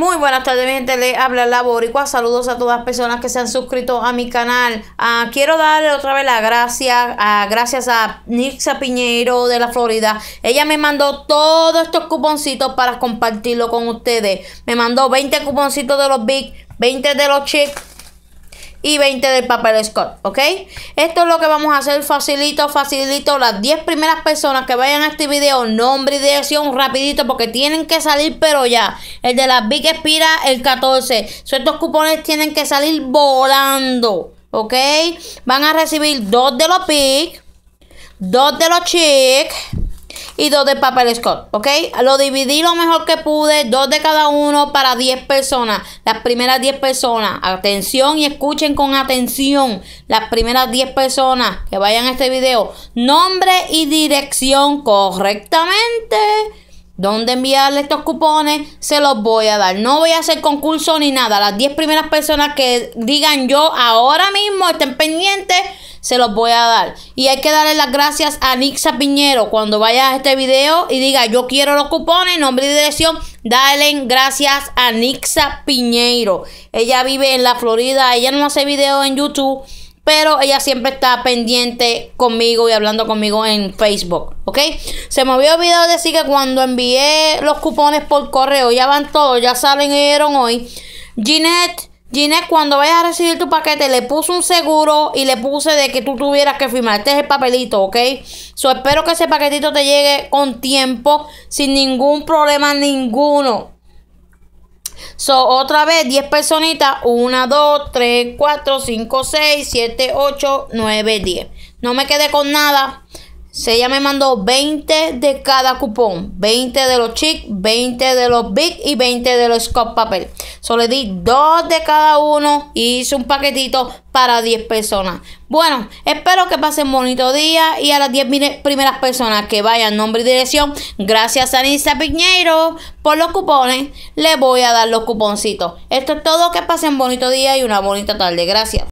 Muy buenas tardes, mi gente. Les habla la Saludos a todas las personas que se han suscrito a mi canal. Ah, quiero darle otra vez las gracias, ah, gracias a Nixa Piñeiro de la Florida. Ella me mandó todos estos cuponcitos para compartirlo con ustedes. Me mandó 20 cuponcitos de los Big, 20 de los Chicks y 20 del papel Scott, ¿ok? Esto es lo que vamos a hacer facilito, facilito. Las 10 primeras personas que vayan a este video, nombre y dirección, rapidito, porque tienen que salir, pero ya. El de las Big expira el 14. estos cupones tienen que salir volando, ¿ok? Van a recibir dos de los Big, dos de los Chic y dos de papel Scott, ¿ok? Lo dividí lo mejor que pude, dos de cada uno para 10 personas. Las primeras 10 personas, atención y escuchen con atención. Las primeras 10 personas que vayan a este video, nombre y dirección correctamente dónde enviarle estos cupones, se los voy a dar. No voy a hacer concurso ni nada. Las 10 primeras personas que digan yo ahora mismo, estén pendientes se los voy a dar. Y hay que darle las gracias a Nixa Piñero cuando vaya a este video y diga yo quiero los cupones, nombre y dirección. Dale gracias a Nixa Piñero. Ella vive en la Florida, ella no hace videos en YouTube, pero ella siempre está pendiente conmigo y hablando conmigo en Facebook. ¿Ok? Se me había olvidado decir que cuando envié los cupones por correo, ya van todos, ya salen, hoy. Ginette Ginette, cuando vayas a recibir tu paquete, le puse un seguro y le puse de que tú tuvieras que firmar. Este es el papelito, ¿ok? So, espero que ese paquetito te llegue con tiempo, sin ningún problema ninguno. So, otra vez, 10 personitas. 1, 2, 3, 4, 5, 6, 7, 8, 9, 10. No me quedé con nada. Se ella me mandó 20 de cada cupón. 20 de los chic, 20 de los big y 20 de los scotch papel. Solo le di 2 de cada uno y hice un paquetito para 10 personas. Bueno, espero que pasen bonito día y a las 10 primeras personas que vayan nombre y dirección, gracias a Nisa Piñeiro por los cupones, le voy a dar los cuponcitos. Esto es todo, que pasen bonito día y una bonita tarde. Gracias.